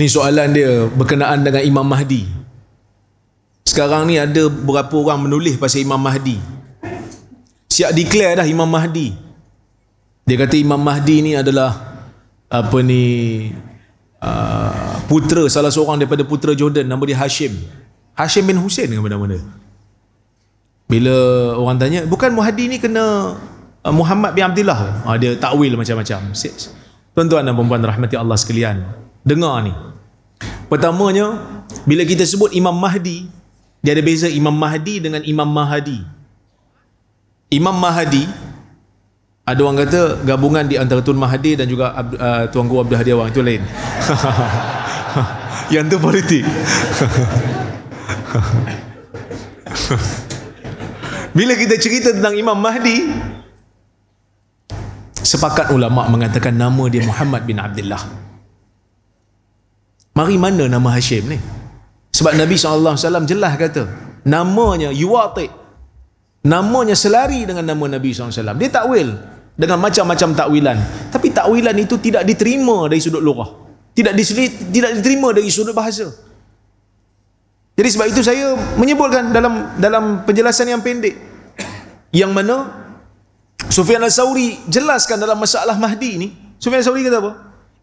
Ni soalan dia berkenaan dengan Imam Mahdi. Sekarang ni ada beberapa orang menulis pasal Imam Mahdi. Siap declare dah Imam Mahdi. Dia kata Imam Mahdi ni adalah apa ni uh, putera salah seorang daripada putera Jordan nama dia Hashim. Hashim bin Hussein dengan nama-nama dia. Bila orang tanya, bukan Mahdi ni kena uh, Muhammad bin Abdullah Ada ah, Uh, takwil macam-macam. Tuan-tuan dan perempuan rahmati Allah sekalian. Dengar ni. Pertamanya, bila kita sebut Imam Mahdi, dia ada beza Imam Mahdi dengan Imam Mahadi. Imam Mahadi, ada orang kata gabungan di antara Tun Mahathir dan juga uh, Tuan Guru Abdul Hadi Awang. Itu lain. Yang tu politik. Bila kita cerita tentang Imam Mahdi, sepakat ulama mengatakan nama dia Muhammad bin Abdullah. Mari mana nama Hashim ni? Sebab Nabi SAW jelas kata, namanya Yuwatik. Namanya selari dengan nama Nabi SAW. Dia takwil dengan macam-macam takwilan. Tapi takwilan itu tidak diterima dari sudut lurah. Tidak, tidak diterima dari sudut bahasa. Jadi sebab itu saya menyebutkan dalam dalam penjelasan yang pendek. Yang mana Sufyan al-Sawri jelaskan dalam masalah Mahdi ni. Sufyan al-Sawri kata apa?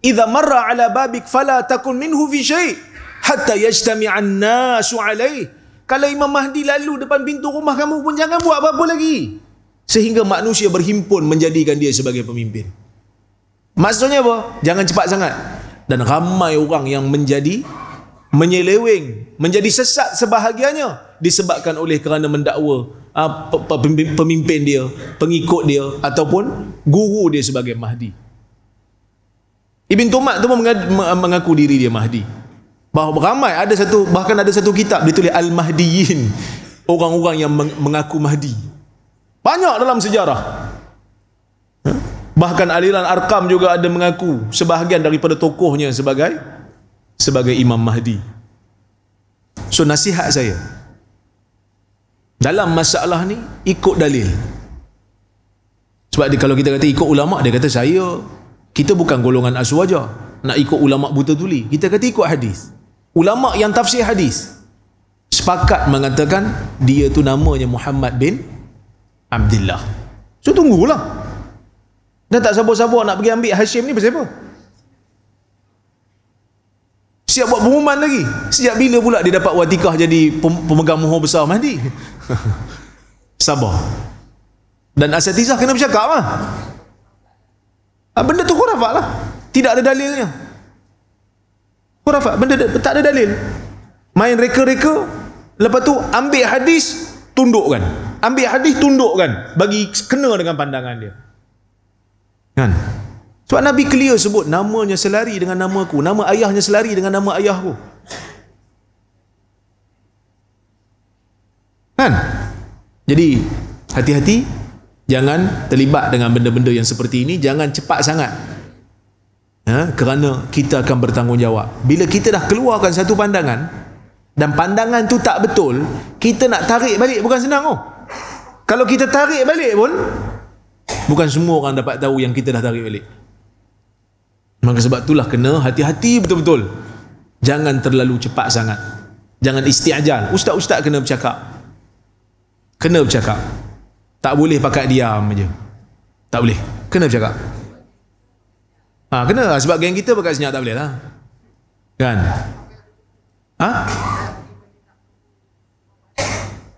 idza marra ala babik fala takun minhu fi syai hatta yajtami'a an-nasu alayh kalau Imam Mahdi lalu depan pintu rumah kamu pun jangan buat apa-apa lagi sehingga manusia berhimpun menjadikan dia sebagai pemimpin maksudnya apa jangan cepat sangat dan ramai orang yang menjadi menyeleweng menjadi sesat sebahagiannya disebabkan oleh kerana mendakwa ah, pemimpin dia pengikut dia ataupun guru dia sebagai mahdi Ibn Tumat tu pun mengaku diri dia Mahdi. Bahawa ramai ada satu bahkan ada satu kitab ditulis Al-Mahdiyin. Orang-orang yang mengaku Mahdi. Banyak dalam sejarah. Bahkan aliran Arkam juga ada mengaku sebahagian daripada tokohnya sebagai sebagai Imam Mahdi. So nasihat saya dalam masalah ni ikut dalil. Sebab dia, kalau kita kata ikut ulama dia kata saya kita bukan golongan aswaja nak ikut ulama buta tuli. Kita kata ikut hadis. Ulama yang tafsir hadis sepakat mengatakan dia tu namanya Muhammad bin Abdullah. So tunggulah. Dah tak sabar-sabar nak pergi ambil Hashim ni pasal apa? Siap buat pengumuman lagi. Sejak bila pula dia dapat watikah jadi pemegang muha besar Mahdi? sabar. Dan asatizah kena bercakap lah. Ah, benda tu khurafat lah. Tidak ada dalilnya. Khurafat. Benda tak ada dalil. Main reka-reka. Lepas tu ambil hadis. Tundukkan. Ambil hadis tundukkan. Bagi kena dengan pandangan dia. Kan? Sebab Nabi kelia sebut namanya selari dengan nama aku. Nama ayahnya selari dengan nama ayahku. Kan? Jadi hati-hati jangan terlibat dengan benda-benda yang seperti ini jangan cepat sangat ha? kerana kita akan bertanggungjawab bila kita dah keluarkan satu pandangan dan pandangan tu tak betul kita nak tarik balik bukan senang oh. kalau kita tarik balik pun bukan semua orang dapat tahu yang kita dah tarik balik maka sebab itulah kena hati-hati betul-betul jangan terlalu cepat sangat jangan istiajal ustaz-ustaz kena bercakap kena bercakap tak boleh pakat diam je. Tak boleh. Kena bercakap. Ha, kena lah. Sebab geng kita pakat senyap tak boleh lah. Kan? Ha?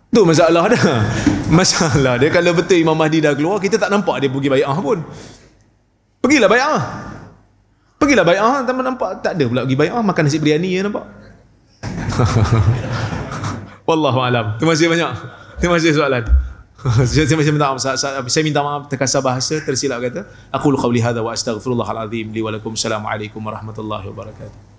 Tu masalah dia. Masalah dia kalau betul Imam Mahdi dah keluar, kita tak nampak dia pergi bayi'ah pun. Pergilah bayi'ah. Pergilah bayi'ah. Tak nampak. Tak ada pula pergi bayi'ah. Makan nasi biryani je nampak. Wallahualam. Terima kasih banyak. Terima kasih soalan. saya, saya, saya minta maaf saya, saya, saya minta maaf terkasar bahasa tersilap kata aku qawli hadha wa astaghfirullahal azim li wa lakum assalamu alaikum warahmatullahi wabarakatuh